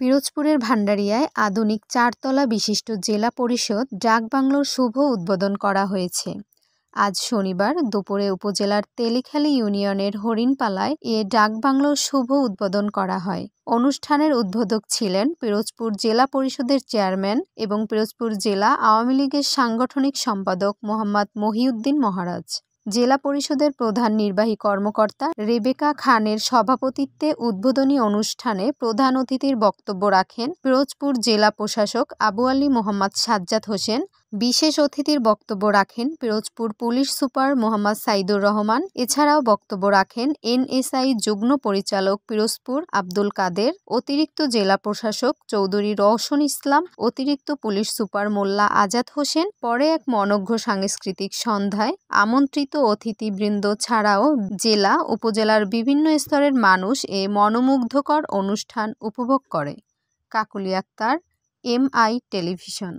পিরোজপুরের ভান্ডারিয়ায় আধুনিক চারতলা বিশিষ্ট জেলা পরিষদ ডাকবাংলোর শুভ উদ্বোধন করা হয়েছে আজ শনিবার দুপুরে উপজেলার তেলিখালী ইউনিয়নের হরিণপালায় এ ডাকবাংলোর শুভ উদ্বোধন করা হয় অনুষ্ঠানের উদ্বোধক ছিলেন পিরোজপুর জেলা পরিষদের চেয়ারম্যান এবং পিরোজপুর জেলা আওয়ামী লীগের সাংগঠনিক সম্পাদক মোহাম্মদ মহিউদ্দিন মহারাজ জেলা পরিষদের প্রধান নির্বাহী কর্মকর্তা রেবেকা খানের সভাপতিত্বে উদ্বোধনী অনুষ্ঠানে প্রধান অতিথির বক্তব্য রাখেন পিরোজপুর জেলা প্রশাসক আবু আলী মোহাম্মদ সাজ্জাদ হোসেন বিশেষ অতিথির বক্তব্য রাখেন পিরোজপুর পুলিশ সুপার মোহাম্মদ সাইদুর রহমান এছাড়াও বক্তব্য রাখেন এনএসআই যুগ্ম পরিচালক পিরোজপুর আব্দুল কাদের অতিরিক্ত জেলা প্রশাসক চৌধুরী রওশন ইসলাম অতিরিক্ত পুলিশ সুপার মোল্লা আজাদ হোসেন পরে এক মনজ্ঞ সাংস্কৃতিক সন্ধ্যায় আমন্ত্রিত অতিথিবৃন্দ ছাড়াও জেলা উপজেলার বিভিন্ন স্তরের মানুষ এ মনোমুগ্ধকর অনুষ্ঠান উপভোগ করে কাকুলি আক্তার এমআই টেলিভিশন